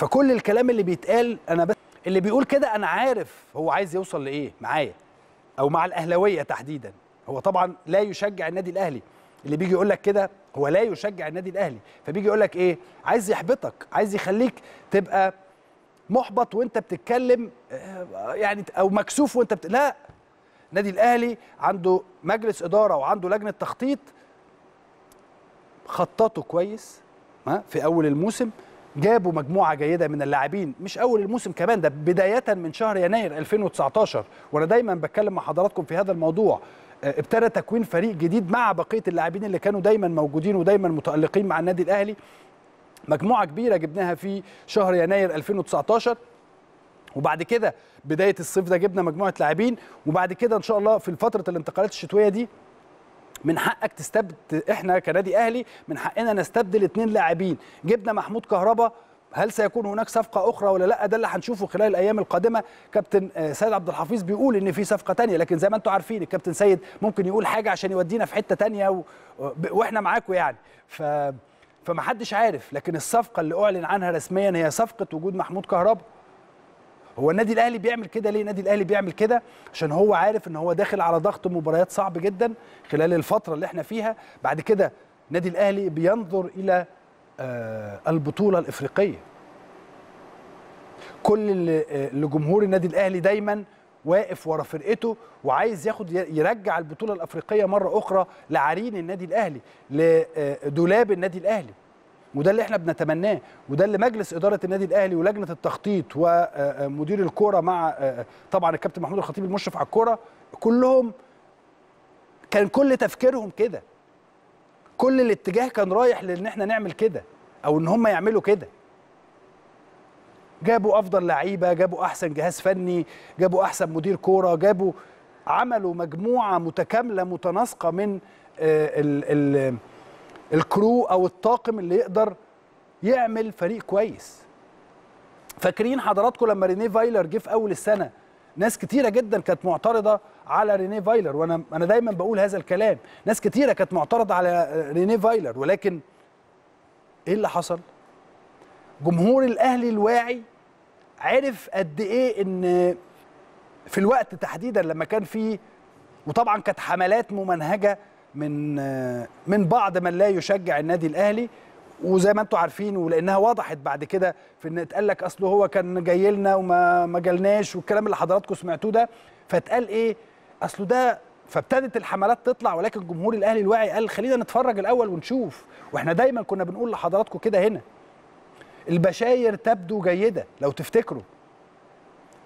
فكل الكلام اللي بيتقال انا بس اللي بيقول كده انا عارف هو عايز يوصل لايه معايا او مع الاهلاويه تحديدا هو طبعا لا يشجع النادي الاهلي اللي بيجي يقول لك كده هو لا يشجع النادي الاهلي فبيجي يقول لك ايه عايز يحبطك عايز يخليك تبقى محبط وانت بتتكلم آه، يعني او مكسوف وانت بت... لا النادي الاهلي عنده مجلس اداره وعنده لجنه تخطيط خططوا كويس في اول الموسم جابوا مجموعه جيده من اللاعبين مش اول الموسم كمان ده بدايه من شهر يناير 2019 وانا دايما بتكلم مع حضراتكم في هذا الموضوع آه، ابتدى تكوين فريق جديد مع بقيه اللاعبين اللي كانوا دايما موجودين ودايما متالقين مع النادي الاهلي مجموعه كبيره جبناها في شهر يناير 2019 وبعد كده بدايه الصيف ده جبنا مجموعه لاعبين وبعد كده ان شاء الله في فتره الانتقالات الشتويه دي من حقك تستبدل احنا كنادي اهلي من حقنا نستبدل اثنين لاعبين جبنا محمود كهربا هل سيكون هناك صفقة أخرى ولا لا ده اللي هنشوفه خلال الأيام القادمة كابتن آه، سيد عبد الحفيظ بيقول إن في صفقة تانية لكن زي ما أنتم عارفين الكابتن سيد ممكن يقول حاجة عشان يودينا في حتة تانية و... وإحنا معاكم يعني ف... فمحدش عارف لكن الصفقة اللي أعلن عنها رسميا هي صفقة وجود محمود كهربا هو النادي الاهلي بيعمل كده ليه النادي الاهلي بيعمل كده عشان هو عارف ان هو داخل على ضغط مباريات صعب جدا خلال الفتره اللي احنا فيها بعد كده النادي الاهلي بينظر الى آه، البطوله الافريقيه كل اللي آه، جمهور النادي الاهلي دايما واقف ورا فرقته وعايز ياخد يرجع البطوله الافريقيه مره اخرى لعرين النادي الاهلي لدولاب آه، النادي الاهلي وده اللي احنا بنتمناه وده اللي مجلس اداره النادي الاهلي ولجنه التخطيط ومدير آه، آه، الكوره مع آه، طبعا الكابتن محمود الخطيب المشرف على الكوره كلهم كان كل تفكيرهم كده كل الاتجاه كان رايح لان احنا نعمل كده او ان هم يعملوا كده جابوا افضل لعيبه جابوا احسن جهاز فني جابوا احسن مدير كوره جابوا عملوا مجموعه متكامله متناسقه من ال ال الكرو او الطاقم اللي يقدر يعمل فريق كويس فاكرين حضراتكم لما رينيه فايلر جه في اول السنه ناس كتيره جدا كانت معترضه على رينيه فايلر وانا انا دايما بقول هذا الكلام ناس كتيره كانت معترضه على رينيه فايلر ولكن ايه اللي حصل جمهور الاهلي الواعي عرف قد ايه ان في الوقت تحديدا لما كان فيه وطبعا كانت حملات ممنهجه من من بعض من لا يشجع النادي الاهلي وزي ما انتم عارفين ولانها وضحت بعد كده في ان اتقال لك اصله هو كان جاي لنا وما ما جالناش والكلام اللي حضراتكم سمعتوه ده فاتقال ايه اصله ده فابتدت الحملات تطلع ولكن جمهور الاهلي الواعي قال خلينا نتفرج الاول ونشوف واحنا دايما كنا بنقول لحضراتكم كده هنا البشاير تبدو جيده لو تفتكروا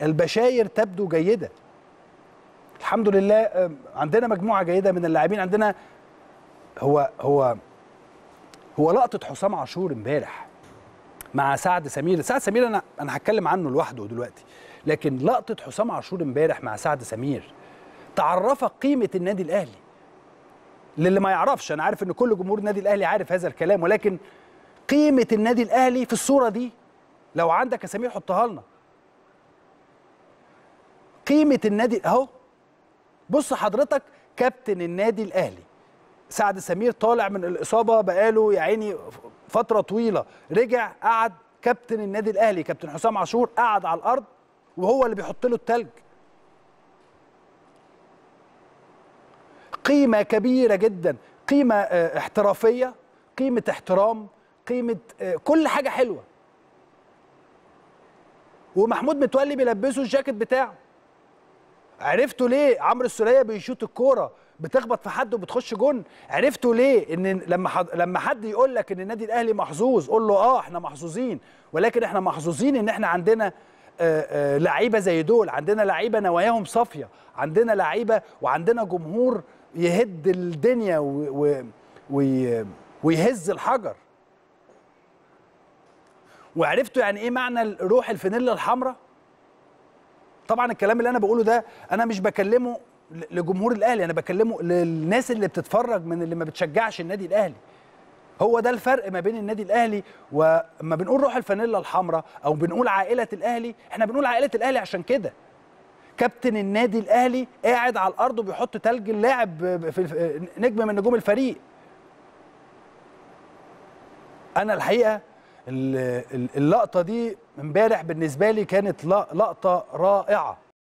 البشاير تبدو جيده الحمد لله آه، عندنا مجموعه جيده من اللاعبين عندنا هو هو هو لقطه حسام عاشور امبارح مع سعد سمير سعد سمير انا انا هتكلم عنه لوحده دلوقتي لكن لقطه حسام عاشور امبارح مع سعد سمير تعرفك قيمه النادي الاهلي للي ما يعرفش انا عارف ان كل جمهور النادي الاهلي عارف هذا الكلام ولكن قيمه النادي الاهلي في الصوره دي لو عندك يا سمير حطها لنا قيمه النادي اهو بص حضرتك كابتن النادي الاهلي سعد سمير طالع من الاصابه بقاله يا عيني فتره طويله رجع قعد كابتن النادي الاهلي كابتن حسام عاشور قعد على الارض وهو اللي بيحط له التلج قيمه كبيره جدا قيمه آه، احترافيه قيمه احترام قيمه آه، كل حاجه حلوه ومحمود متولي بيلبسه الجاكيت بتاعه عرفتوا ليه عمرو السوليه بيشوط الكوره بتخبط في حد وبتخش جون عرفتوا ليه ان لما حد لما حد يقول لك ان النادي الاهلي محظوظ قول له اه احنا محظوظين ولكن احنا محظوظين ان احنا عندنا لعيبه زي دول عندنا لعيبه نواياهم صافيه عندنا لعيبه وعندنا جمهور يهد الدنيا و... و... ويهز الحجر وعرفتوا يعني ايه معنى روح الفانيلا الحمراء طبعا الكلام اللي انا بقوله ده انا مش بكلمه لجمهور الاهلي انا بكلمه للناس اللي بتتفرج من اللي ما بتشجعش النادي الاهلي هو ده الفرق ما بين النادي الاهلي وما بنقول روح الفانيلا الحمراء او بنقول عائله الاهلي احنا بنقول عائله الاهلي عشان كده كابتن النادي الاهلي قاعد على الارض وبيحط تلج اللاعب في نجم من نجوم الفريق انا الحقيقه اللقطه دي امبارح بالنسبه لي كانت لقطه رائعه